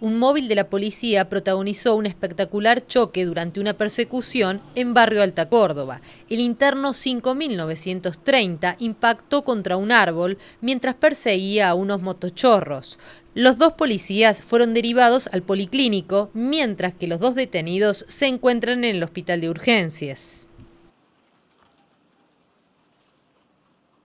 un móvil de la policía protagonizó un espectacular choque durante una persecución en Barrio Alta Córdoba. El interno 5930 impactó contra un árbol mientras perseguía a unos motochorros. Los dos policías fueron derivados al policlínico, mientras que los dos detenidos se encuentran en el hospital de urgencias.